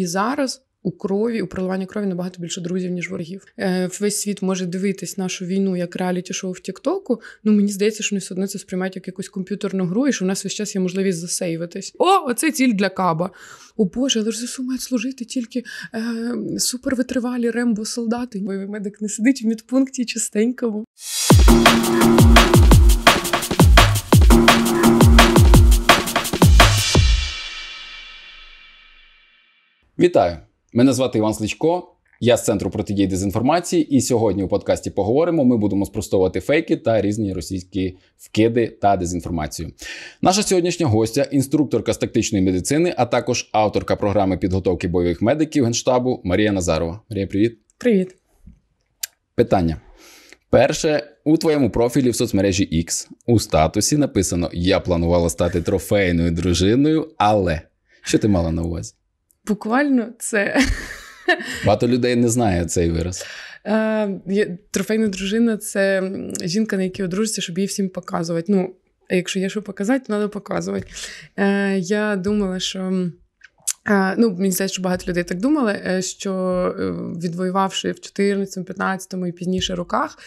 І зараз у крові, у проливанні крові набагато більше друзів, ніж ворогів. Е, весь світ може дивитись нашу війну як реаліті шоу в Тіктоку. Ну мені здається, що вони все одно це сприймають як якусь комп'ютерну гру, і що в нас весь час є можливість засейвитись. О, оце ціль для каба. О Боже, але ж ЗСУ мають служити тільки е, супервитривалі рембо солдати. Бойовий медик не сидить в медпункті частенькому. Вітаю! Мене звати Іван Сличко, я з центру протидії дезінформації, і сьогодні у подкасті поговоримо. Ми будемо спростовувати фейки та різні російські вкиди та дезінформацію. Наша сьогоднішня гостя, інструкторка з тактичної медицини, а також авторка програми підготовки бойових медиків Генштабу Марія Назарова. Марія, привіт. Привіт. Питання. Перше, у твоєму профілі в соцмережі X у статусі написано: Я планувала стати трофейною дружиною, але що ти мала на увазі? буквально це. Багато людей не знає цей вираз. Е, трофейна дружина це жінка, на якій одружиться, щоб її всім показувати. Ну, а якщо є що показати, то треба показувати. Е, я думала, що. Е, ну, мені здається, що багато людей так думали, е, що е, відвоювавши в 14, 15 і пізніше роках,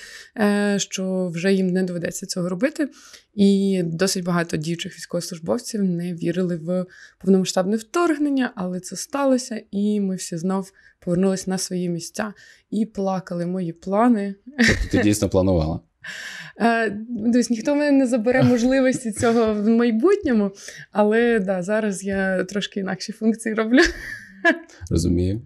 що вже їм не доведеться цього робити. І досить багато діючих військовослужбовців не вірили в повномасштабне вторгнення, але це сталося, і ми всі знов повернулися на свої місця і плакали мої плани. Тобто ти дійсно планувала? Е, Дось ніхто мене не забере можливості цього в майбутньому, але да, зараз я трошки інакші функції роблю. Розумію.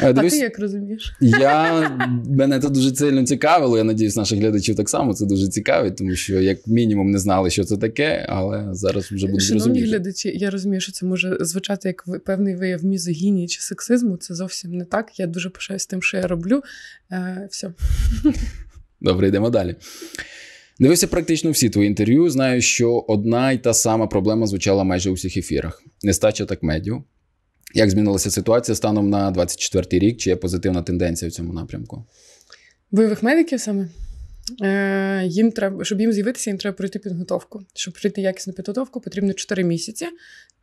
А Дивись, ти як розумієш? Я, Мене це дуже сильно цікавило. Я надіюсь, наших глядачів так само це дуже цікавить, тому що, як мінімум, не знали, що це таке, але зараз вже будуть Шановні розуміти. глядачі, я розумію, що це може звучати як певний вияв мізогінії чи сексизму. Це зовсім не так. Я дуже пишаюсь тим, що я роблю. Е, Все. Добре, йдемо далі. Дивився практично всі твої інтерв'ю. Знаю, що одна й та сама проблема звучала майже у всіх ефірах: нестача так медіу. Як змінилася ситуація станом на 24-й рік? Чи є позитивна тенденція в цьому напрямку? Бойових медиків саме? Е, їм треба, щоб їм з'явитися, їм треба пройти підготовку. Щоб пройти якісну підготовку, потрібно 4 місяці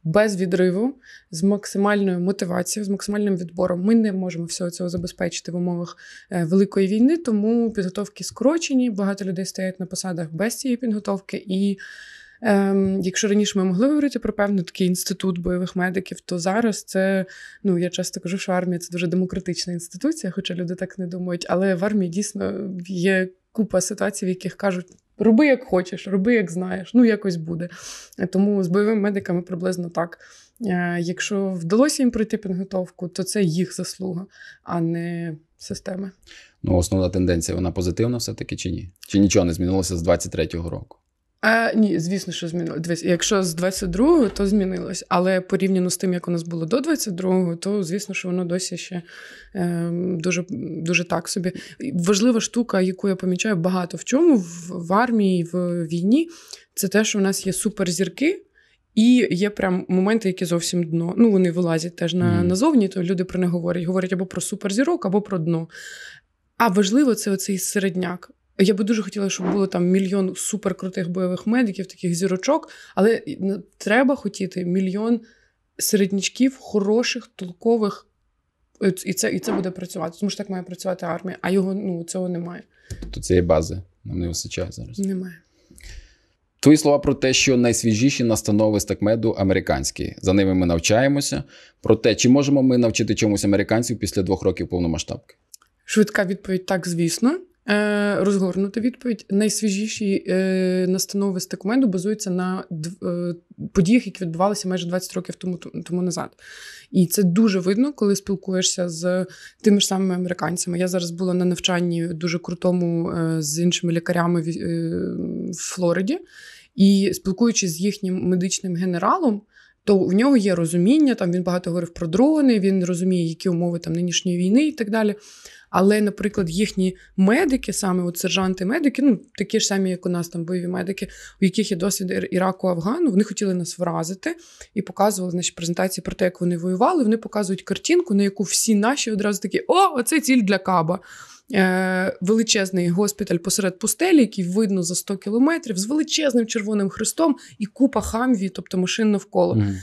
без відриву, з максимальною мотивацією, з максимальним відбором. Ми не можемо всього цього забезпечити в умовах е, великої війни, тому підготовки скорочені. Багато людей стоять на посадах без цієї підготовки. І ем, якщо раніше ми могли говорити про певний такий інститут бойових медиків, то зараз це ну я часто кажу, що армія це дуже демократична інституція, хоча люди так не думають, але в армії дійсно є купа ситуацій, в яких кажуть. Роби, як хочеш, роби, як знаєш, ну якось буде. Тому з бойовими медиками приблизно так. Е, якщо вдалося їм пройти підготовку, то це їх заслуга, а не системи. Ну, основна тенденція вона позитивна, все таки чи ні? Чи нічого не змінилося з 23-го року? Е, Ні, звісно, що змінилося. Дивись, якщо з 22-го, то змінилось. Але порівняно з тим, як у нас було до 22-го, то звісно, що воно досі ще е, дуже дуже так собі. Важлива штука, яку я помічаю багато в чому в, в армії, в війні, це те, що у нас є суперзірки. І є прям моменти, які зовсім дно. Ну вони вилазять теж на mm. назовні, то люди про не говорять. Говорять або про суперзірок, або про дно. А важливо це оцей середняк. Я би дуже хотіла, щоб було там мільйон суперкрутих бойових медиків, таких зірочок, але ну, треба хотіти мільйон середнячків, хороших, толкових, е, і це і це буде працювати. Тому що так має працювати армія, а його ну цього немає. То цієї бази нам не вистачає зараз. Немає. Твої слова про те, що найсвіжіші настанови з такмеду американські. За ними ми навчаємося. Про те, чи можемо ми навчити чомусь американців після двох років повномасштабки? Швидка відповідь: так, звісно. Е, Розгорнути відповідь. Найсвіжіші е, настанови з документу базуються на е, подіях, які відбувалися майже 20 років тому тому назад. І це дуже видно, коли спілкуєшся з тими ж самими американцями. Я зараз була на навчанні дуже крутому з іншими лікарями в Флориді, і спілкуючись з їхнім медичним генералом. То в нього є розуміння, там він багато говорив про дрони, він розуміє, які умови там нинішньої війни і так далі. Але, наприклад, їхні медики, саме от сержанти-медики, ну такі ж самі, як у нас там бойові медики, у яких є досвід Іраку Афгану, вони хотіли нас вразити і показували значить, презентації про те, як вони воювали. Вони показують картинку, на яку всі наші одразу такі: О, оце ціль для каба. Е, величезний госпіталь посеред пустелі, який видно за 100 кілометрів, з величезним червоним хрестом і купа хамві, тобто машин навколо. Mm.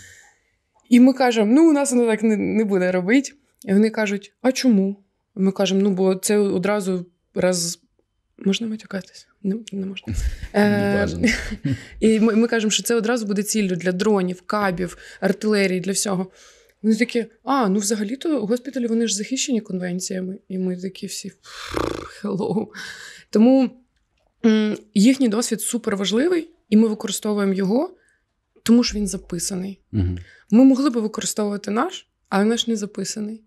І ми кажемо: ну, у нас воно так не, не буде робити. І вони кажуть: а чому? Ми кажемо, ну бо це одразу раз. Можна матюкатися? Не, не можна. Е, І ми ми кажемо, що це одразу буде ціллю для дронів, кабів, артилерії, для всього. Вони такі, а, ну взагалі-то госпіталі вони ж захищені конвенціями. І ми такі всі hello. Тому їхній досвід супер важливий, і ми використовуємо його, тому що він записаний. Угу. Ми могли би використовувати наш, але наш не записаний.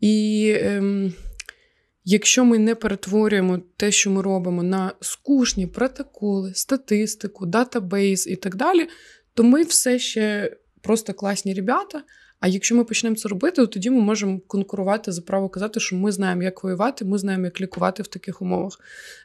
І. Ем, Якщо ми не перетворюємо те, що ми робимо, на скучні протоколи, статистику, датабейс і так далі, то ми все ще просто класні ребята, а якщо ми почнемо це робити, то тоді ми можемо конкурувати за право казати, що ми знаємо, як воювати, ми знаємо, як лікувати в таких умовах.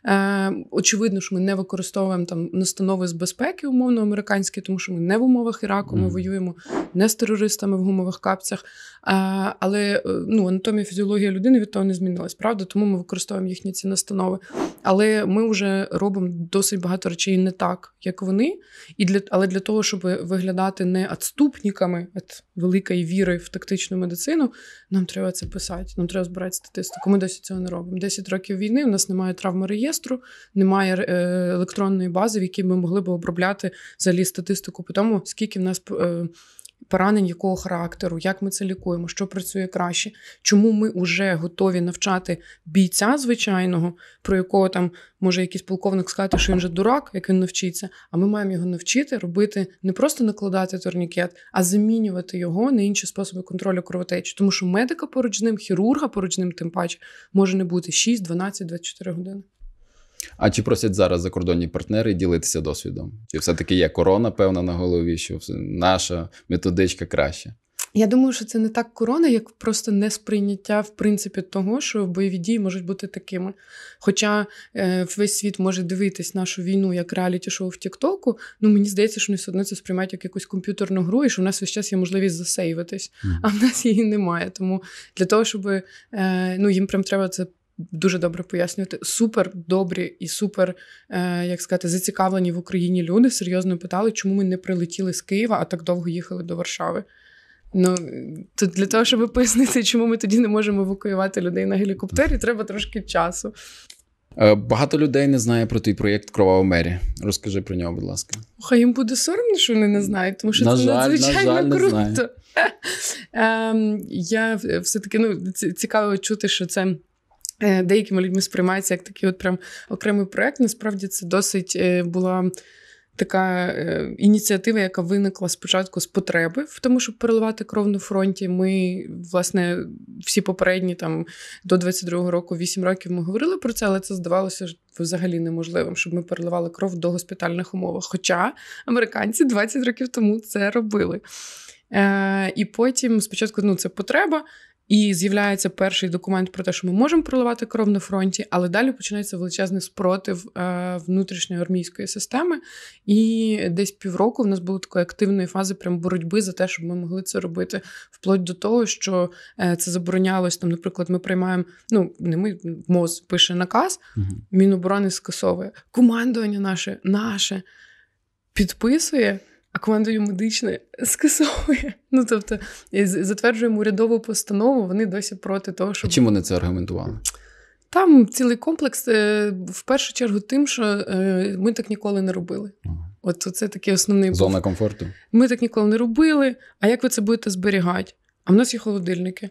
Е, Очевидно, що ми не використовуємо там настанови з безпеки умовно американські, тому що ми не в умовах Іраку, ми воюємо не з терористами в гумових капцях. Е, але е, ну, анатомія фізіологія людини від того не змінилась, правда? Тому ми використовуємо їхні ці настанови. Але ми вже робимо досить багато речей не так, як вони. І для але для того, щоб виглядати не адступниками від великої віри в тактичну медицину, нам треба це писати, нам треба збирати статистику. Ми досі цього не робимо. Десять років війни. в нас немає травмореєстру, немає е, електронної бази, в якій ми могли б обробляти взагалі статистику по тому, скільки в нас е, поранень якого характеру, як ми це лікуємо, що працює краще, чому ми вже готові навчати бійця звичайного, про якого там може якийсь полковник сказати, що він же дурак, як він навчиться. А ми маємо його навчити робити не просто накладати турнікет, а замінювати його на інші способи контролю кровотечі. Тому що медика поруч з ним, хірурга поруч з ним, тим паче може не бути 6, 12, 24 години. А чи просять зараз закордонні партнери ділитися досвідом? Чи все-таки є корона певна на голові, що наша методичка краще? Я думаю, що це не так корона, як просто несприйняття в принципі того, що бойові дії можуть бути такими. Хоча е, весь світ може дивитись нашу війну як реаліті шоу в Тіктоку, ну мені здається, що вони все одно це сприймають як якусь комп'ютерну гру, і що в нас весь час є можливість засейвитись, mm. а в нас її немає. Тому для того, щоб е, ну їм прям треба це дуже добре пояснювати. Супер добрі і супер, е, як сказати, зацікавлені в Україні люди серйозно питали, чому ми не прилетіли з Києва, а так довго їхали до Варшави. Ну, то для того, щоб пояснити, чому ми тоді не можемо евакуювати людей на гелікоптері, треба трошки часу. Е, багато людей не знає про твій проєкт Кровава Мері. Розкажи про нього, будь ласка. Хай їм буде соромно, що вони не знають, тому що на це жаль, надзвичайно на жаль, круто. Не ем, знаю. Я все-таки ну, цікаво чути, що це Е, деякими людьми сприймається як такий от прям окремий проект. Насправді це досить е, була. Така е, ініціатива, яка виникла спочатку з потреби в тому, щоб переливати кров на фронті. Ми, власне, всі попередні там до 22-го року, 8 років ми говорили про це, але це здавалося взагалі неможливим, щоб ми переливали кров до госпітальних умов. Хоча американці 20 років тому це робили. Е, І потім спочатку ну, це потреба, і з'являється перший документ про те, що ми можемо проливати кров на фронті, але далі починається величезний спротив е, внутрішньої армійської системи. І десь півроку в нас було такої активної фази прям боротьби за те, щоб ми могли це робити, вплоть до того, що е, це заборонялось. Там, наприклад, ми приймаємо. Ну не ми моз пише наказ, угу. міноборони скасовує командування наше, наше підписує а командою медичне скасовує. Ну тобто затверджуємо урядову постанову. Вони досі проти того, що чим вони це аргументували? Там цілий комплекс е, в першу чергу тим, що е, ми так ніколи не робили. От це такий основний зона комфорту. Ми так ніколи не робили. А як ви це будете зберігати? А в нас є холодильники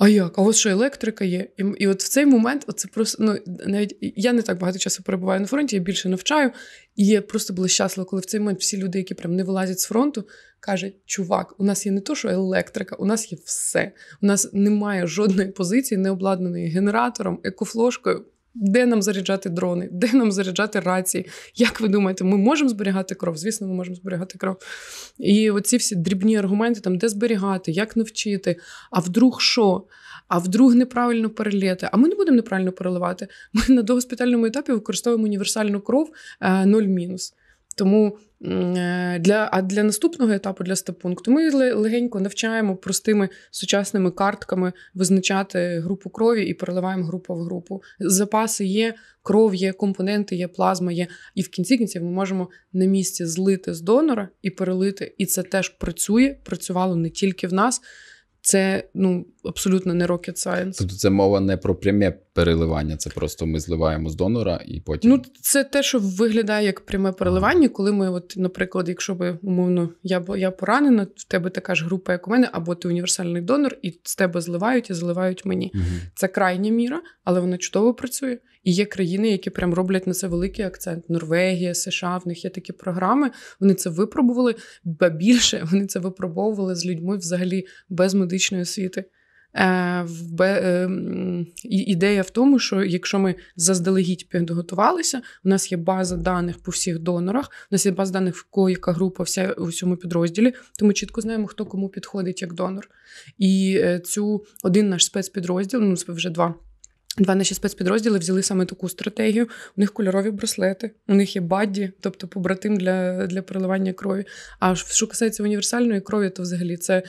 а як? А от що електрика є? І і от в цей момент от це просто ну навіть я не так багато часу перебуваю на фронті, я більше навчаю. І я просто була щаслива, коли в цей момент всі люди, які прям не вилазять з фронту, кажуть: чувак, у нас є не то, що електрика, у нас є все. У нас немає жодної позиції, не обладнаної генератором, екофлошкою. Де нам заряджати дрони, де нам заряджати рації? Як ви думаєте, ми можемо зберігати кров? Звісно, ми можемо зберігати кров. І оці всі дрібні аргументи, там, де зберігати, як навчити, а вдруг що? А вдруг неправильно переліти? А ми не будемо неправильно переливати. Ми на догоспітальному етапі використовуємо універсальну кров 0-. Е, Тому Е, для, А для наступного етапу, для степункту, ми легенько навчаємо простими сучасними картками визначати групу крові і переливаємо групу в групу. Запаси є, кров є, компоненти є, плазма є. І в кінці кінців ми можемо на місці злити з донора і перелити. І це теж працює, працювало не тільки в нас. Це ну абсолютно не rocket science. Тобто це мова не про пряме переливання. Це просто ми зливаємо з донора і потім. Ну, це те, що виглядає як пряме переливання, ага. коли ми, от, наприклад, якщо би умовно я я поранена, в тебе така ж група, як у мене, або ти універсальний донор, і з тебе зливають і зливають мені. Угу. Це крайня міра, але вона чудово працює. І є країни, які прям роблять на це великий акцент. Норвегія, США, в них є такі програми. Вони це випробували, ба більше вони це випробовували з людьми взагалі без медичної освіти. Е, е, ідея в тому, що якщо ми заздалегідь підготувалися, у нас є база даних по всіх донорах, у нас є база даних в кого яка група вся у всьому підрозділі, то ми чітко знаємо, хто кому підходить як донор. І е, цю один наш спецпідрозділ, ну вже два. Два наші спецпідрозділи взяли саме таку стратегію. У них кольорові браслети, у них є бадді, тобто побратим для для переливання крові. А що касається універсальної крові, то взагалі це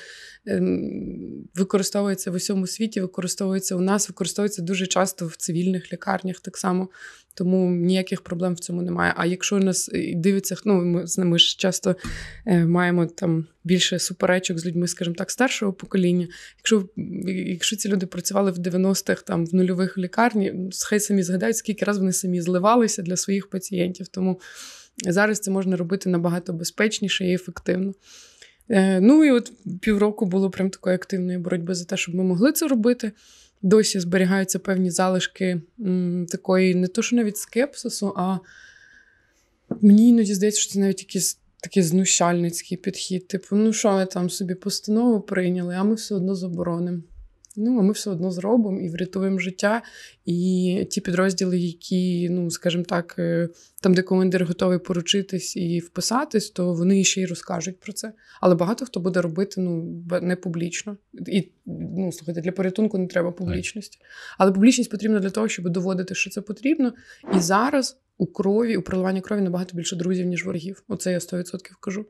Ем, використовується в усьому світі, використовується у нас, використовується дуже часто в цивільних лікарнях так само. Тому ніяких проблем в цьому немає. А якщо нас е, дивиться, ну ми з ними ж часто е, маємо там більше суперечок з людьми, скажімо так, старшого покоління. Якщо якщо ці люди працювали в 90-х, там в нульових лікарні, хай самі згадають, скільки раз вони самі зливалися для своїх пацієнтів. Тому зараз це можна робити набагато безпечніше і ефективно. Е, ну і от півроку було прям такої активної боротьби за те, щоб ми могли це робити. Досі зберігаються певні залишки м, такої, не то, що навіть скепсису, а мені іноді здається, що це навіть якийсь такий знущальницький підхід. Типу, ну що ми там собі постанову прийняли, а ми все одно заборонимо. Ну, а ми все одно зробимо і врятуємо життя. І ті підрозділи, які, ну скажімо так, е, там, де командир готовий поручитись і вписатись, то вони ще й розкажуть про це. Але багато хто буде робити ну не публічно. І ну, слухайте, для порятунку не треба публічності. Але публічність потрібна для того, щоб доводити, що це потрібно. І зараз у крові, у проливанні крові набагато більше друзів, ніж ворогів. Оце я 100% кажу.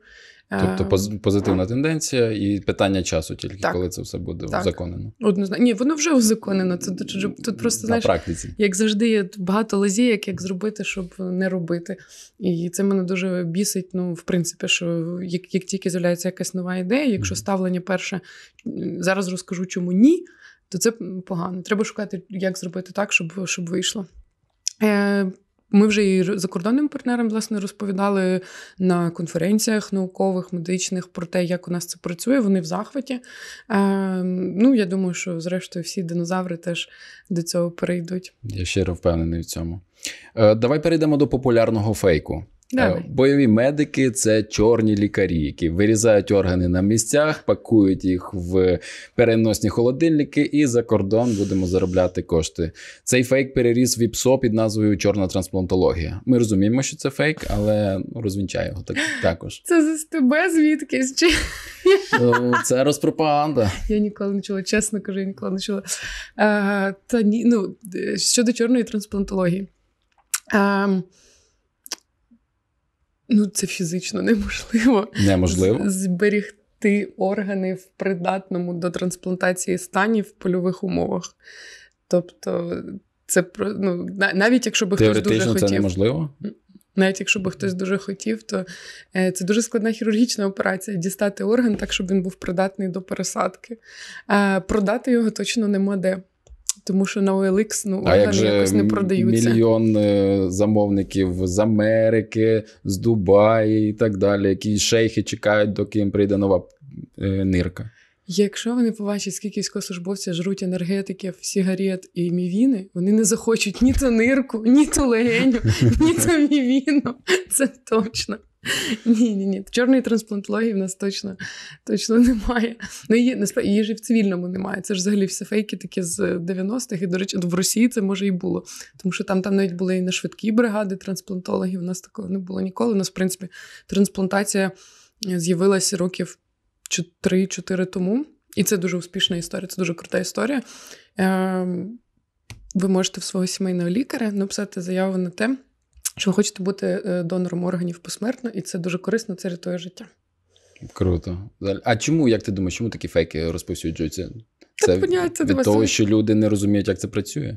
Тобто е, позитивна тенденція і питання часу, тільки так. коли це все буде так. узаконено. Однозначно. Ні, воно вже узаконено. Тут, тут, тут просто знаєш, практиці. як завжди, є багато лазіяк, як зробити, щоб не робити. І це мене дуже бісить. Ну, в принципі, що як, як тільки з'являється якась нова ідея, якщо ставлення перше зараз розкажу, чому ні, то це погано. Треба шукати, як зробити так, щоб щоб вийшло. Е, ми вже і закордонним партнерам власне розповідали на конференціях наукових, медичних про те, як у нас це працює. Вони в захваті. Е, Ну я думаю, що зрештою всі динозаври теж до цього перейдуть. Я щиро впевнений в цьому. Е, Давай перейдемо до популярного фейку. Е, Давай. Бойові медики це чорні лікарі, які вирізають органи на місцях, пакують їх в переносні холодильники, і за кордон будемо заробляти кошти. Цей фейк переріс ВІПСО під назвою Чорна трансплантологія. Ми розуміємо, що це фейк, але ну, розвінчаю його так також. Це з тебе звідкись? Чи ну, це розпропаганда? Я ніколи не чула, чесно кажу, я ніколи не чула. А, е, Та ні, ну щодо чорної трансплантології. А, ем, ну це фізично неможливо. Неможливо зберігти органи в придатному до трансплантації стані в польових умовах. Тобто, це ну, навіть якщо би хтось дуже хотів. це неможливо? Навіть якщо би хтось дуже хотів, то е, це дуже складна хірургічна операція дістати орган так, щоб він був придатний до пересадки. Е, продати його точно нема де тому що на OLX ну, а як же якось не продаються. Мільйон е, замовників з Америки, з Дубаї і так далі, які шейхи чекають, доки їм прийде нова е, нирка. Якщо вони побачать, скільки військовослужбовців жруть енергетиків, сігарет і мівіни, вони не захочуть ні ту нирку, ні ту легеню, ні ту мівіну. Це точно. Ні, ні, ні. Чорної трансплантології в нас точно точно немає. Ну, її, її ж і в цивільному немає. Це ж взагалі всі фейки такі з 90-х. І, до речі, ну, в Росії це може і було. Тому що там там навіть були і на швидкі бригади трансплантологів. У нас такого не було ніколи. У нас, в принципі, трансплантація з'явилася років 3-4 тому. І це дуже успішна історія, це дуже крута історія. Ем, ви можете в свого сімейного лікаря написати заяву на те що ви хочете бути е, донором органів посмертно, і це дуже корисно, це рятує життя. Круто. А чому, як ти думаєш, чому такі фейки розповсюджуються? Це, це від, від того, що люди не розуміють, як це працює.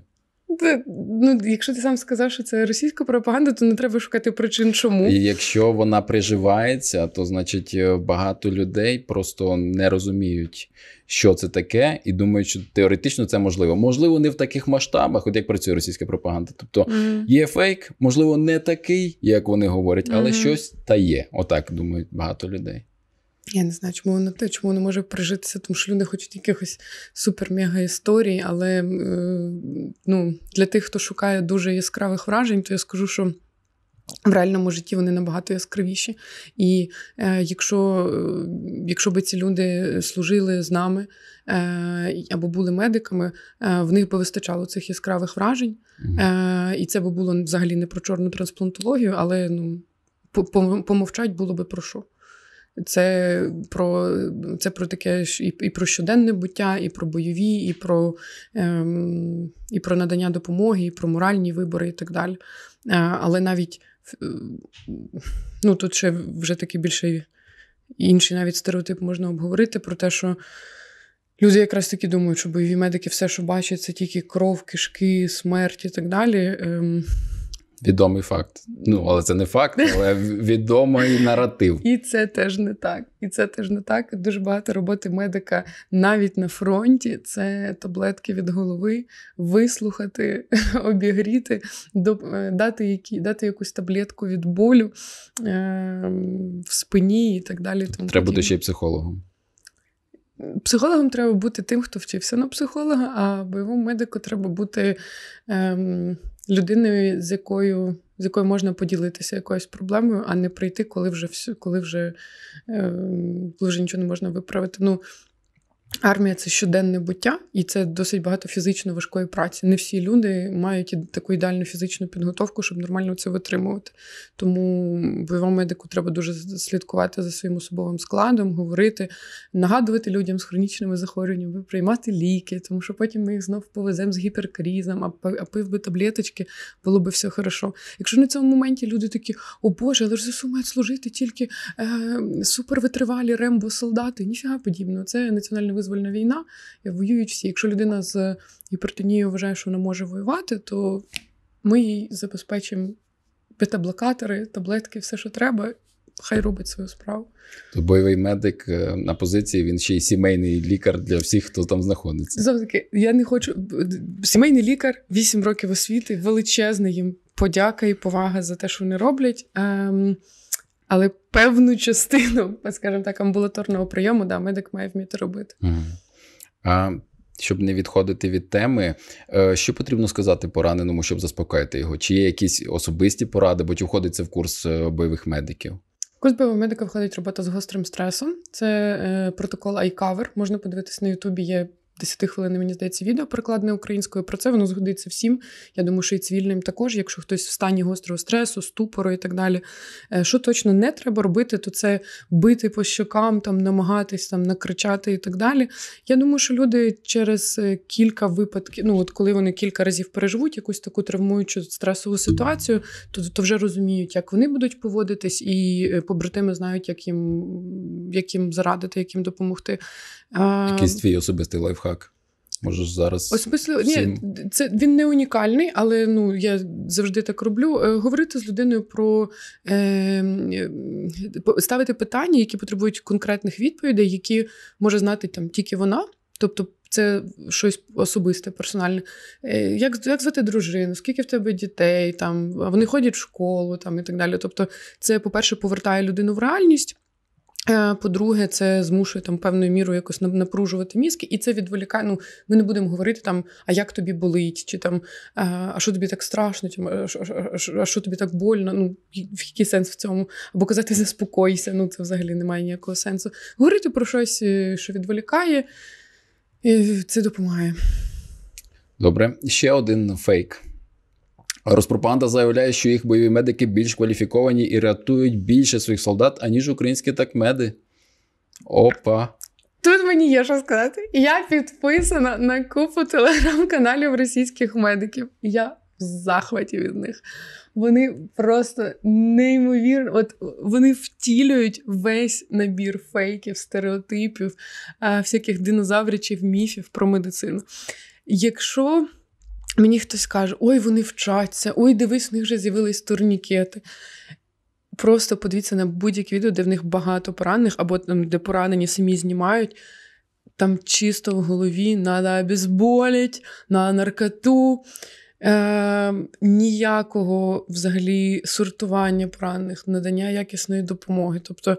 Ну, Якщо ти сам сказав, що це російська пропаганда, то не треба шукати причин, чому. І Якщо вона приживається, то значить е, багато людей просто не розуміють, що це таке, і думають, що теоретично це можливо. Можливо, не в таких масштабах, от як працює російська пропаганда. Тобто mm. є фейк, можливо, не такий, як вони говорять, але mm. щось та є. Отак думають багато людей. Я не знаю, чому воно те, чому воно може прижитися, тому що люди хочуть якихось супер-мега історій. Але е, ну, для тих, хто шукає дуже яскравих вражень, то я скажу, що. В реальному житті вони набагато яскравіші. І е, якщо е, якщо би ці люди служили з нами е, або були медиками, е, в них би вистачало цих яскравих вражень. Е, І це би було взагалі не про чорну трансплантологію, але ну, помовчать було би про що. Це про це про таке і, і про щоденне буття, і про бойові, і про ем, і про надання допомоги, і про моральні вибори, і так далі. Е, але навіть е, ну, тут ще вже такий більше інший навіть стереотип можна обговорити про те, що. Люди якраз таки думають, що бойові медики все, що бачать, це тільки кров, кишки, смерть і так далі. Ем, Відомий факт. Ну, але це не факт, але відомий наратив. І це теж не так. І це теж не так. Дуже багато роботи медика навіть на фронті. Це таблетки від голови, вислухати, обігріти, е, дати які, дати якусь таблетку від болю е, в спині і так далі. Тому Треба бути ще й психологом. Психологом треба бути тим, хто вчився на психолога, а бойовому медику треба бути ем, людиною, з якою з якою можна поділитися якоюсь проблемою, а не прийти, коли вже коли вже, ем, коли вже нічого не можна виправити. Ну, Армія це щоденне буття, і це досить багато фізично важкої праці. Не всі люди мають таку ідеальну фізичну підготовку, щоб нормально це витримувати. Тому бойовому медику треба дуже слідкувати за своїм особовим складом, говорити, нагадувати людям з хронічними захворюваннями, приймати ліки, тому що потім ми їх знов повеземо з гіперкрізом, а пив би таблеточки, було би все хорошо. Якщо на цьому моменті люди такі, о Боже, але ж ЗСУ мають служити тільки е, супервитривалі рембо-солдати, ніфіга подібного. Це національний визвольна війна, воюють всі. Якщо людина з гіпертонією вважає, що вона може воювати, то ми їй забезпечимо бета-блокатори, таблетки, все, що треба. Хай робить свою справу. То бойовий медик е, на позиції він ще й сімейний лікар для всіх, хто там знаходиться. Завдяки я не хочу сімейний лікар, вісім років освіти, величезна їм подяка і повага за те, що вони роблять. Ем, але певну частину, скажімо так, амбулаторного прийому да, медик має вміти робити. А щоб не відходити від теми, е, що потрібно сказати пораненому, щоб заспокоїти його? Чи є якісь особисті поради, бо чи входить в курс е, бойових медиків? Курс бойового медика входить робота з гострим стресом. Це е, протокол iCover. Можна подивитися на Ютубі. Є 10 хвилин, мені здається, відео прикладне українською. Про це воно згодиться всім. Я думаю, що і цивільним також, якщо хтось в стані гострого стресу, ступору і так далі. Е, що точно не треба робити, то це бити по щокам, там намагатись там накричати і так далі. Я думаю, що люди через е, кілька випадків, ну от коли вони кілька разів переживуть якусь таку травмуючу стресову ситуацію, то то вже розуміють, як вони будуть поводитись, і е, побратими знають, як їм, як їм зарадити, як їм допомогти. Якийсь твій особистий лайфхак. Можеш зараз. Осмислю... Всім... Ні, це він не унікальний, але ну я завжди так роблю. Е, говорити з людиною про ем, е, ставити питання, які потребують конкретних відповідей, які може знати там тільки вона. Тобто, це щось особисте, персональне. Е, як як звати дружину? Скільки в тебе дітей? Там Вони ходять в школу там, і так далі. Тобто, це, по-перше, повертає людину в реальність. Е, по-друге, це змушує там певною мірою якось напружувати мізки, і це відволікає. Ну, ми не будемо говорити там, а як тобі болить, чи там а що тобі так страшно, чи, а що тобі так больно. Ну в який сенс в цьому? Або казати заспокойся. Ну це взагалі немає ніякого сенсу. Говорити про щось, е, що відволікає, і е, це допомагає. Добре, ще один фейк. Розпропаганда заявляє, що їх бойові медики більш кваліфіковані і рятують більше своїх солдат, аніж українські такмеди. Опа. Тут мені є що сказати. Я підписана на купу телеграм-каналів російських медиків. Я в захваті від них. Вони просто неймовірно, от вони втілюють весь набір фейків, стереотипів, е, всяких динозавричів, міфів про медицину. Якщо Мені хтось каже, ой, вони вчаться, ой, дивись, в них вже з'явились турнікети. Просто подивіться на будь-які відео, де в них багато поранених, або там, де поранені самі знімають. Там чисто в голові треба обізболіть, на наркоту, е, ніякого взагалі сортування поранених, надання якісної допомоги. Тобто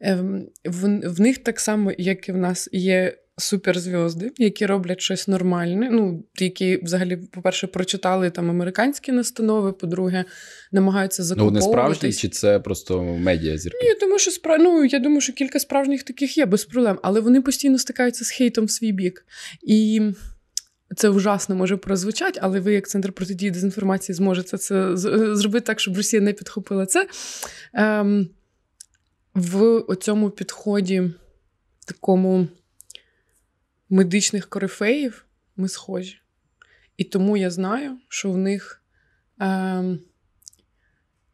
е, ем, в, в них так само, як і в нас, є суперзв'язди, які роблять щось нормальне. Ну, які взагалі, по-перше, прочитали там американські настанови, по-друге, намагаються закуповуватись. Ну, вони справжні, чи це просто медіа зірки? Ні, тому що спра... ну, я думаю, що кілька справжніх таких є без проблем, але вони постійно стикаються з хейтом в свій бік. І це ужасно може прозвучати, але ви, як центр протидії дезінформації, зможете це зробити так, щоб Росія не підхопила це. Ем, В цьому підході такому медичних корифеїв ми схожі. І тому я знаю, що в них. Е,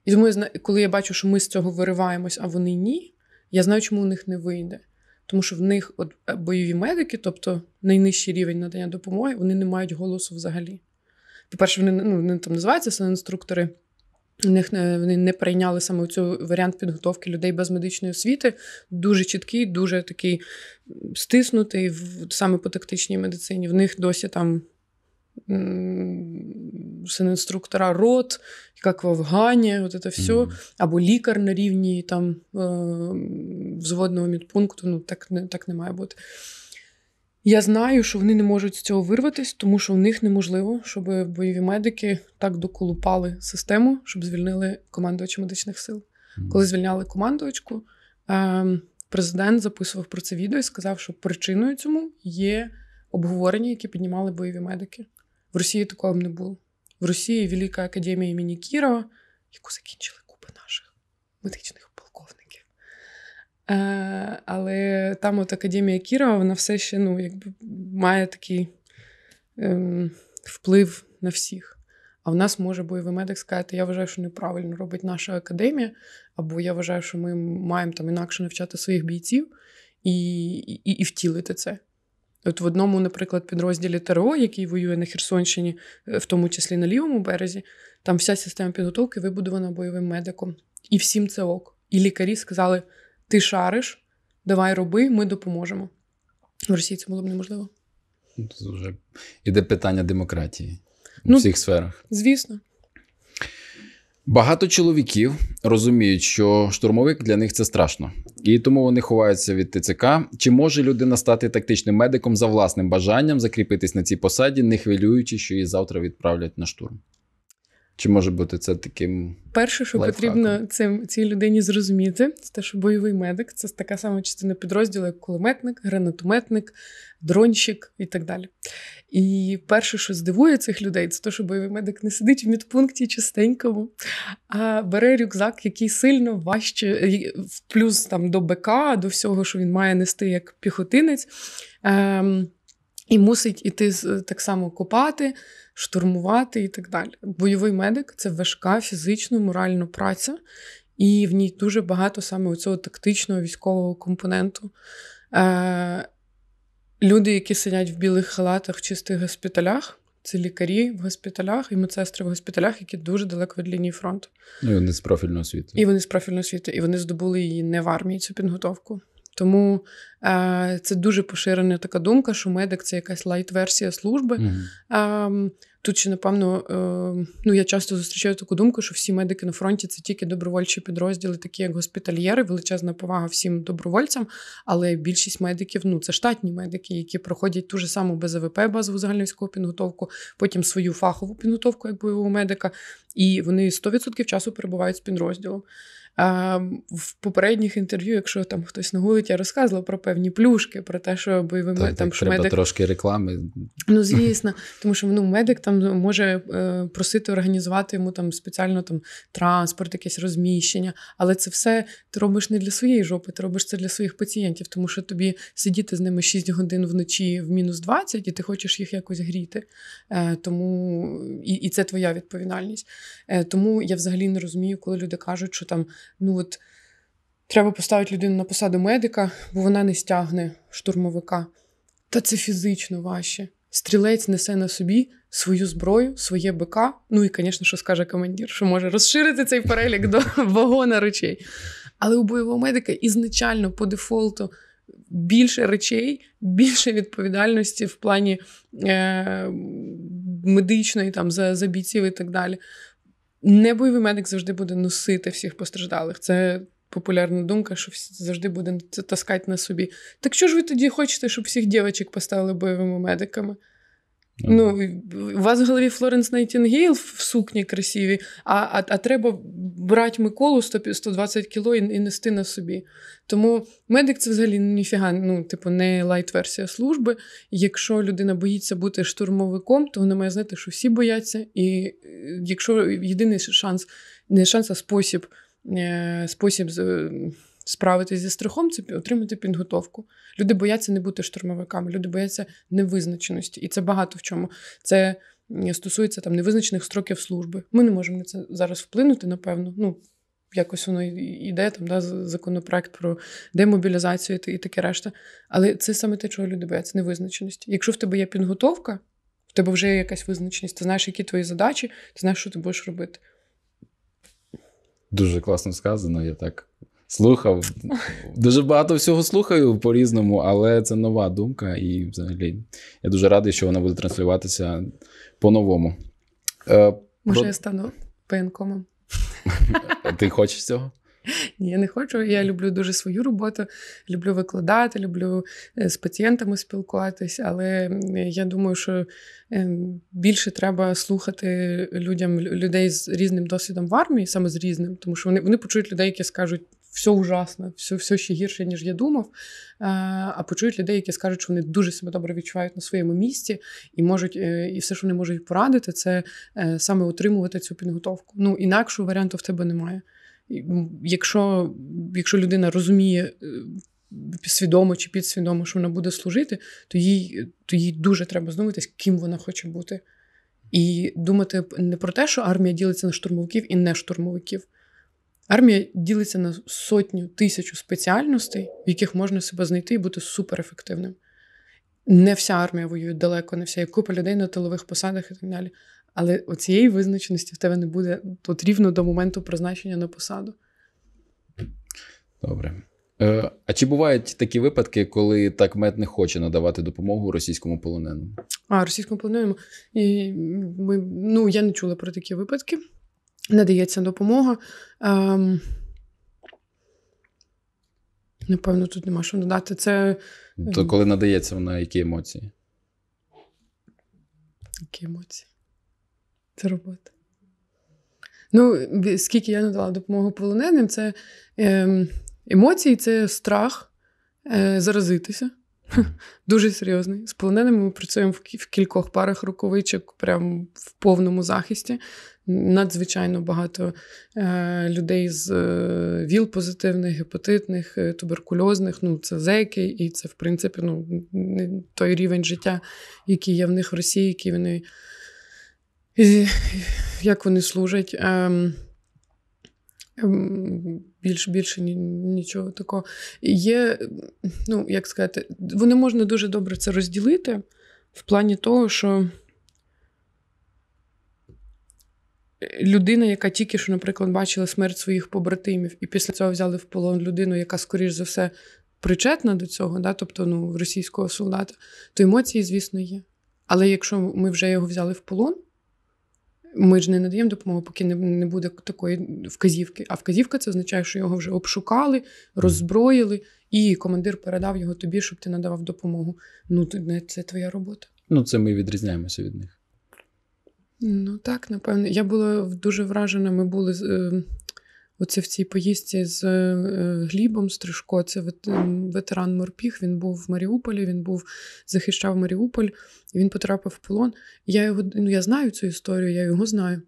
І тому, я, знаю, коли я бачу, що ми з цього вириваємось, а вони ні, я знаю, чому у них не вийде. Тому що в них от, е, бойові медики, тобто найнижчий рівень надання допомоги, вони не мають голосу взагалі. По-перше, вони ну, вони там називаються інструктори у них не, вони не прийняли саме цю варіант підготовки людей без медичної освіти. Дуже чіткий, дуже такий стиснутий в саме по тактичній медицині. В них досі там інструктора рот, як в Афгані, от це все, або лікар на рівні там е, взводного медпункту. Ну так так не має бути. Я знаю, що вони не можуть з цього вирватися, тому що в них неможливо, щоб бойові медики так доколупали систему, щоб звільнили командувача медичних сил. Коли звільняли командувачку, ем, президент записував про це відео і сказав, що причиною цьому є обговорення, які піднімали бойові медики. В Росії такого б не було. В Росії Велика академія імені Кірова, яку закінчили купи наших медичних. Е, Але там от Академія Кірова вона все ще ну, якби має такий е, вплив на всіх. А в нас може бойовий медик сказати, я вважаю, що неправильно робить наша академія, або я вважаю, що ми маємо там інакше навчати своїх бійців і, і, і втілити це. От в одному, наприклад, підрозділі ТРО, який воює на Херсонщині, е, в тому числі на лівому березі, там вся система підготовки вибудована бойовим медиком. І всім це ок. І лікарі сказали: ти шариш, давай роби, ми допоможемо. В Росії це було б неможливо. це ну, вже іде питання демократії у ну, всіх сферах. Звісно. Багато чоловіків розуміють, що штурмовик для них це страшно, і тому вони ховаються від ТЦК. Чи може людина стати тактичним медиком за власним бажанням закріпитись на цій посаді, не хвилюючи, що її завтра відправлять на штурм? Чи може бути це таким? Перше, що лайфхаком? потрібно цим цій людині зрозуміти, це те, що бойовий медик це така сама частина підрозділу, як кулеметник, гранатометник, дронщик і так далі. І перше, що здивує цих людей, це те, що бойовий медик не сидить в медпункті частенькому, а бере рюкзак, який сильно важче, в плюс там до БК, до всього, що він має нести як піхотинець, ем, і мусить іти так само копати штурмувати і так далі. Бойовий медик це важка фізично, моральна праця, і в ній дуже багато саме цього тактичного військового компоненту. Е, Люди, які сидять в білих халатах в чистих госпіталях, це лікарі в госпіталях і медсестри в госпіталях, які дуже далеко від лінії фронту. Ну, і вони з профільного освіти. І вони з профільної освіти. І вони здобули її не в армії цю підготовку. Тому е, це дуже поширена така думка, що медик це якась лайт-версія служби. Mm-hmm. Е, тут ще, напевно, е, ну я часто зустрічаю таку думку, що всі медики на фронті це тільки добровольчі підрозділи, такі як госпітальєри, величезна повага всім добровольцям. Але більшість медиків ну це штатні медики, які проходять ту ж саму БЗВП, базову загальновійськову підготовку, потім свою фахову підготовку як бойового медика, і вони 100% часу перебувають з підрозділом. А, В попередніх інтерв'ю, якщо там хтось нагулить, я розказувала про певні плюшки, про те, що бойовими так, там, так, що треба медик... трошки реклами. Ну, звісно, тому що ну, медик там може е, просити організувати йому там спеціально там транспорт, якесь розміщення. Але це все ти робиш не для своєї жопи, ти робиш це для своїх пацієнтів, тому що тобі сидіти з ними 6 годин вночі в мінус 20, і ти хочеш їх якось гріти. Е, тому і, і це твоя відповідальність. Е, тому я взагалі не розумію, коли люди кажуть, що там ну от треба поставити людину на посаду медика, бо вона не стягне штурмовика. Та це фізично важче. Стрілець несе на собі свою зброю, своє БК. Ну і, звісно, що скаже командир, що може розширити цей перелік до вагона речей. Але у бойового медика ізначально по дефолту більше речей, більше відповідальності в плані е, медичної там, за, за бійців і так далі не бойовий медик завжди буде носити всіх постраждалих. Це популярна думка, що завжди буде це таскати на собі. Так що ж ви тоді хочете, щоб всіх дівчаток поставили бойовими медиками? Ну, у ну, вас в голові Флоренс Найтінгейл в сукні красиві, а а, а треба брати Миколу 120 кіло і, і нести на собі. Тому медик це взагалі ніфіга, ну, типу, не лайт-версія служби. Якщо людина боїться бути штурмовиком, то вона має знати, що всі бояться. І е, якщо єдиний шанс, не шанс, а спосіб, е, спосіб справитись зі страхом, це отримати підготовку. Люди бояться не бути штурмовиками, люди бояться невизначеності, і це багато в чому. Це стосується там невизначених строків служби. Ми не можемо на це зараз вплинути, напевно. Ну якось воно йде там, да, законопроект про демобілізацію і таке решта. Але це саме те, чого люди бояться невизначеності. Якщо в тебе є підготовка, в тебе вже є якась визначеність, ти знаєш, які твої задачі, ти знаєш, що ти будеш робити. Дуже класно сказано. Я так Слухав. Дуже багато всього слухаю по-різному, але це нова думка, і взагалі я дуже радий, що вона буде транслюватися по-новому. Е, Може, про... я стану пенкомом. Ти хочеш цього? Ні, я не хочу. Я люблю дуже свою роботу, люблю викладати, люблю е, з пацієнтами спілкуватись, але я думаю, що ем, більше треба слухати людям людей з різним досвідом в армії, саме з різним, тому що вони вони почують людей, які скажуть все ужасно, все все ще гірше, ніж я думав. Е, а почують людей, які скажуть, що вони дуже себе добре відчувають на своєму місці, і можуть, е, і все, що вони можуть порадити, це е, саме отримувати цю підготовку. Ну, інакшого варіанту в тебе немає. Якщо, Якщо людина розуміє. Свідомо чи підсвідомо, що вона буде служити, то їй то їй дуже треба здуматись, ким вона хоче бути. І думати не про те, що армія ділиться на штурмовиків і не штурмовиків, Армія ділиться на сотню тисячу спеціальностей, в яких можна себе знайти і бути суперефективним. Не вся армія воює далеко, не вся є купа людей на тилових посадах і так далі. Але оцієї визначеності в тебе не буде от рівно до моменту призначення на посаду. Добре. Е, а чи бувають такі випадки, коли так мед не хоче надавати допомогу російському полоненому? А російському полоненому І ми, ну я не чула про такі випадки надається допомога. Ем, Напевно, тут нема що додати. Це... Е, То коли надається вона, які емоції? Які емоції? Це робота. Ну, скільки я надала допомогу полоненим, це ем, емоції, це страх е, заразитися. Дуже серйозний. З полоненими ми працюємо в кількох парах рукавичок, прям в повному захисті надзвичайно багато е, людей з е, віл позитивних, гепатитних, е, туберкульозних. Ну це зеки, і це в принципі ну, той рівень життя, який є в них в Росії, який вони як вони служать. Ем, ем, більше більше нічого такого. Є, ну як сказати, вони можна дуже добре це розділити в плані того, що людина, яка тільки що, наприклад, бачила смерть своїх побратимів, і після цього взяли в полон людину, яка, скоріш за все, причетна до цього, да, тобто ну, російського солдата, то емоції, звісно, є. Але якщо ми вже його взяли в полон, ми ж не надаємо допомогу, поки не не буде такої вказівки. А вказівка це означає, що його вже обшукали, роззброїли, і командир передав його тобі, щоб ти надавав допомогу. Ну, це твоя робота. Ну, це ми відрізняємося від них. Ну так, напевно. Я була дуже вражена. Ми були е, оце в цій поїздці з е, Глібом Стрижко, це ем, ветеран Морпіх. Він був в Маріуполі, він був захищав Маріуполь, він потрапив в полон. Я його ну, я знаю цю історію, я його знаю.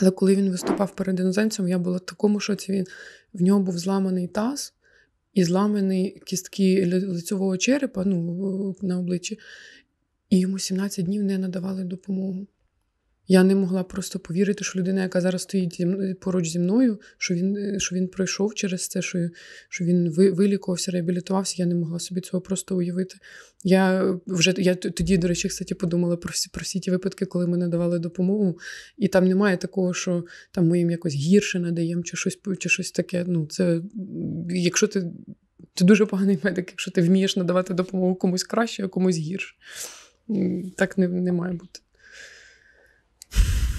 Але коли він виступав перед іноземцем, я була в такому шоці. Він в нього був зламаний таз і зламані кістки лицьового черепа ну, на обличчі, і йому 17 днів не надавали допомогу. Я не могла просто повірити, що людина, яка зараз стоїть поруч зі мною, що він е, що він пройшов через це, що що він вилікувався, реабілітувався. Я не могла собі цього просто уявити. Я е, вже я тоді, до речі, кстати, подумала про всі про всі ті випадки, коли ми надавали допомогу. І там немає такого, що там ми їм якось гірше надаємо, чи щось чи щось таке. Ну, це якщо ти, ти дуже поганий медик, якщо ти вмієш надавати допомогу комусь краще, а комусь гірше. Так не, не має бути.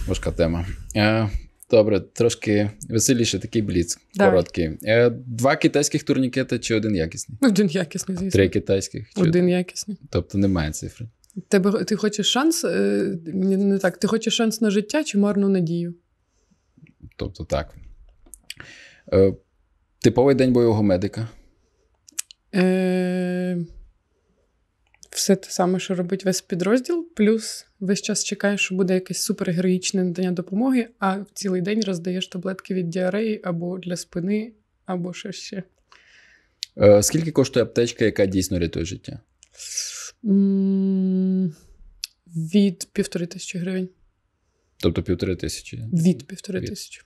Важка тема. Е, добре, трошки веселіше, такий бліц да. короткий. Е, два китайських турнікети чи один якісний? Один якісний, звісно. Три китайських. Чи... Один якісний. Тобто немає цифри. Тебе ти хочеш шанс е, не так, ти хочеш шанс на життя чи марну надію? Тобто так. Типовий день бойового медика. Е все те саме, що робить весь підрозділ, плюс весь час чекаєш, що буде якесь супергероїчне надання допомоги, а в цілий день роздаєш таблетки від діареї або для спини, або що ще. Е, скільки коштує аптечка, яка дійсно рятує життя? Від півтори тисячі гривень. Тобто півтори тисячі? Від півтори тисячі.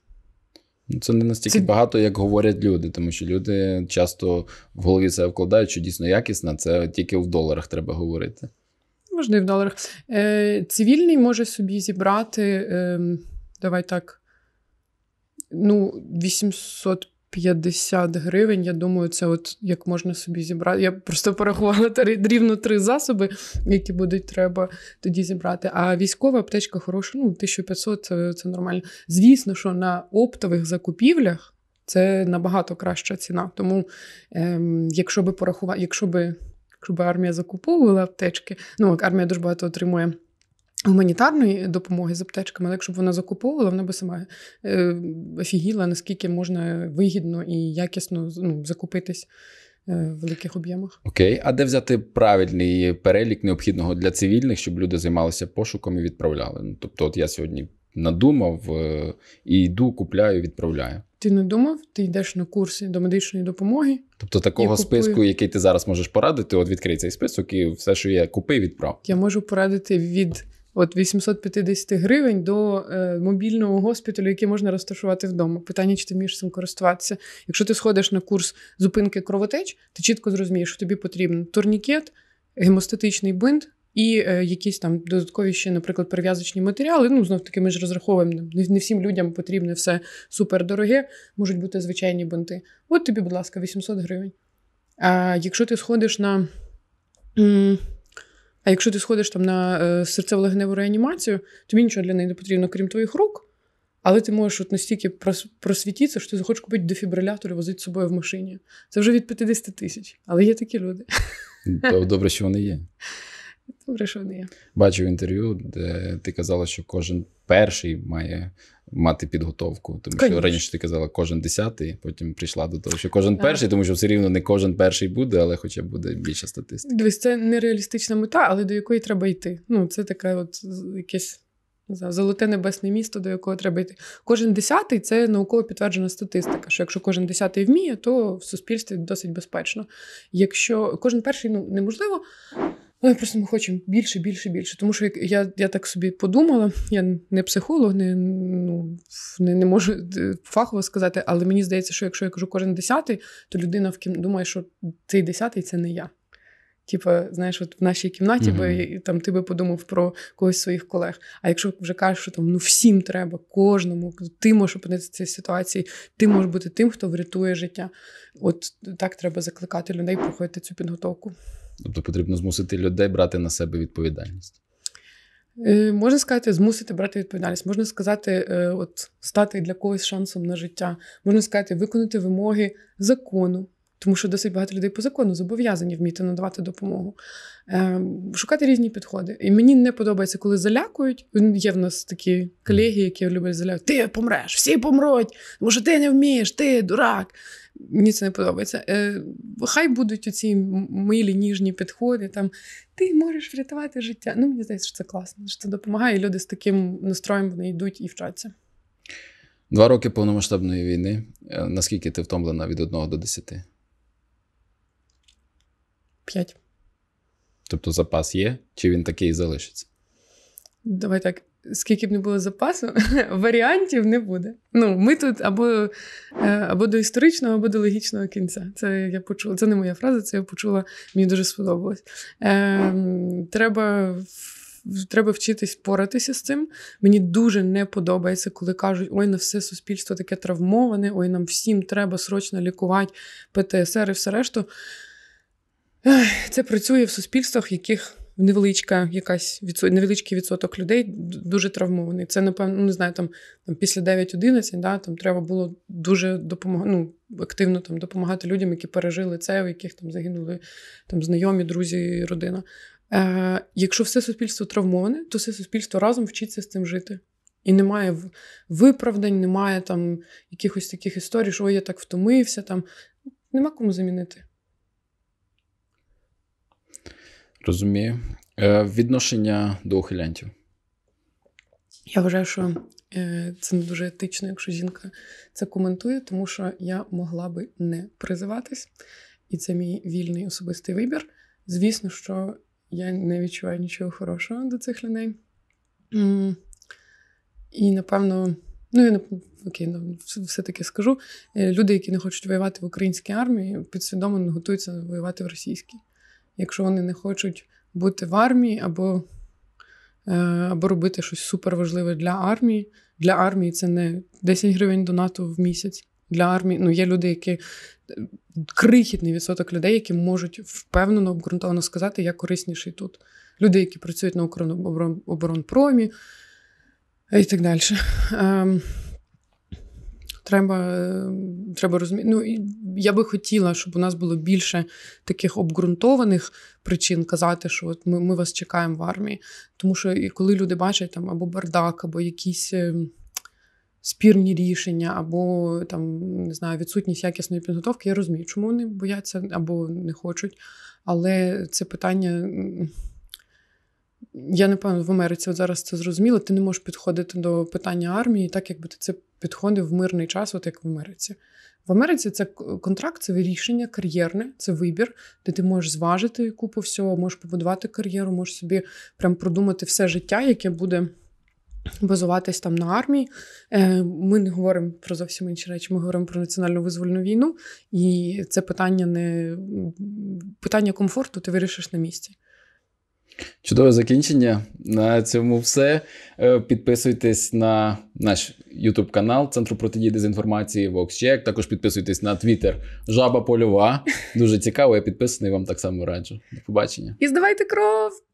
Ну, це не настільки це... багато, як говорять люди, тому що люди часто в голові це вкладають, що дійсно якісна, це тільки в доларах треба говорити. Можна і в доларах. Е, Цивільний може собі зібрати, е, давай так, ну, 800 50 гривень. Я думаю, це от як можна собі зібрати. Я просто порахувала рівно три засоби, які будуть треба тоді зібрати. А військова аптечка хороша, ну 1500 це, це нормально. Звісно, що на оптових закупівлях. Це набагато краща ціна. Тому ем, якщо би порахувати, якщо би якщо би армія закуповувала аптечки, ну армія дуже багато отримує Гуманітарної допомоги з аптечками, але якщо б вона закуповувала, вона би сама е, офігіла, наскільки можна вигідно і якісно ну, закупитись е, в великих об'ємах. Окей, а де взяти правильний перелік необхідного для цивільних, щоб люди займалися пошуком і відправляли? Ну, Тобто, от я сьогодні надумав е, і йду, купляю, відправляю. Ти не думав, ти йдеш на курси до медичної допомоги. Тобто такого списку, який ти зараз можеш порадити, от відкрий цей список, і все, що є, купи, відправ. Я можу порадити від от 850 гривень до е, мобільного госпіталю, який можна розташувати вдома. Питання, чи ти вмієш цим користуватися? Якщо ти сходиш на курс зупинки кровотеч, ти чітко зрозумієш, що тобі потрібен турнікет, гемостатичний бинт. І е, якісь там додаткові ще, наприклад, перев'язочні матеріали. Ну, знов таки, ми ж розраховуємо, не, не всім людям потрібне все супердороге, можуть бути звичайні бинти. От тобі, будь ласка, 800 гривень. А якщо ти сходиш на. А якщо ти сходиш там на е, серцево-легневу реанімацію, тобі нічого для неї не потрібно, крім твоїх рук. Але ти можеш от настільки просвітитися, що ти захочеш купити дефібрилятор і возити з собою в машині. Це вже від 50 тисяч. Але є такі люди. Добре, що вони є. Добре, що вони є. Бачив інтерв'ю, де ти казала, що кожен перший має мати підготовку. Тому Конечно. що раніше ти казала, кожен десятий, потім прийшла до того, що кожен так. перший, тому що все рівно не кожен перший буде, але хоча б буде більше статистики. Дивись, це нереалістична мета, але до якої треба йти. Ну, це таке, от якесь. Золоте небесне місто, до якого треба йти. Кожен десятий це науково підтверджена статистика. Що якщо кожен десятий вміє, то в суспільстві досить безпечно. Якщо кожен перший ну неможливо, Ну, просто ми хочемо більше, більше, більше. Тому що я я так собі подумала, я не психолог, не ну, не, не можу е, фахово сказати, але мені здається, що якщо я кажу кожен десятий, то людина в кім думає, що цей десятий це не я. Типа, знаєш, от в нашій кімнаті mm би там ти би подумав про когось з своїх колег. А якщо вже кажеш, що там ну всім треба, кожному, ти можеш опинитися в цій ситуації, ти можеш бути тим, хто врятує життя. От так треба закликати людей проходити цю підготовку. Тобто потрібно змусити людей брати на себе відповідальність. Е, можна сказати, змусити брати відповідальність, можна сказати, е, от стати для когось шансом на життя, можна сказати, виконати вимоги закону, тому що досить багато людей по закону зобов'язані вміти надавати допомогу, ем, шукати різні підходи. І мені не подобається, коли залякують. Є в нас такі колеги, які люблять залякувати. Ти помреш, всі помруть, може, ти не вмієш, ти дурак мені це не подобається. Е, Хай будуть оці милі ніжні підходи. Там ти можеш врятувати життя. Ну мені здається, що це класно, що це допомагає. і Люди з таким настроєм вони йдуть і вчаться. Два роки повномасштабної війни. Е, наскільки ти втомлена від 1 до 10? П'ять. Тобто запас є? Чи він такий і залишиться? Давай так скільки б не було запасу, варіантів не буде. Ну, ми тут або е, або до історичного, або до логічного кінця. Це я почула. Це не моя фраза, це я почула. Мені дуже сподобалось. Е, Треба. Треба вчитись поратися з цим. Мені дуже не подобається, коли кажуть, ой, на все суспільство таке травмоване, ой, нам всім треба срочно лікувати ПТСР і все решту. Це працює в суспільствах, яких невеличка якась відсот... невеличкий відсоток людей дуже травмований. Це, напевно, ну, не знаю, там там після 9-11, да, там треба було дуже допомагати, ну, активно там допомагати людям, які пережили це, у яких там загинули там знайомі, друзі, родина. Е, Якщо все суспільство травмоване, то все суспільство разом вчиться з цим жити. І немає виправдань, немає там якихось таких історій, що я так втомився. там. Нема кому замінити. Розумію. Е, Відношення до ухилянтів. Я вважаю, що е, це не дуже етично, якщо жінка це коментує, тому що я могла би не призиватись, і це мій вільний особистий вибір. Звісно, що я не відчуваю нічого хорошого до цих людей. І напевно, ну я окей, ну, все-таки скажу. Е, люди, які не хочуть воювати в українській армії, підсвідомо не готуються воювати в російській якщо вони не хочуть бути в армії або е, або робити щось суперважливе для армії. Для армії це не 10 гривень донату в місяць. Для армії ну є люди, які крихітний відсоток людей, які можуть впевнено обґрунтовано сказати, я корисніший тут. Люди, які працюють на оборонпромі і так далі. Ем, треба е, треба розуміти. Ну, і я би хотіла, щоб у нас було більше таких обґрунтованих причин казати, що от ми ми вас чекаємо в армії. Тому що і коли люди бачать там або бардак, або якісь. Е, спірні рішення, або там не знаю, відсутність якісної підготовки. Я розумію, чому вони бояться або не хочуть. Але це питання, я не напевно в Америці от зараз це зрозуміло. Ти не можеш підходити до питання армії, так якби ти це підходив в мирний час, от як в Америці. В Америці це контракт, це рішення кар'єрне, це вибір, де ти можеш зважити купу всього, можеш побудувати кар'єру, можеш собі прям продумати все життя, яке буде. Базуватись там на армії. Е, ми не говоримо про зовсім інші речі, ми говоримо про національну визвольну війну, і це питання не питання комфорту ти вирішиш на місці. Чудове закінчення. На цьому все. Е, підписуйтесь на наш YouTube канал Центру протидії дезінформації VoxCheck. Також підписуйтесь на Twitter Жаба Польова. Дуже цікаво, я підписаний вам так само раджу. До побачення. І здавайте кров!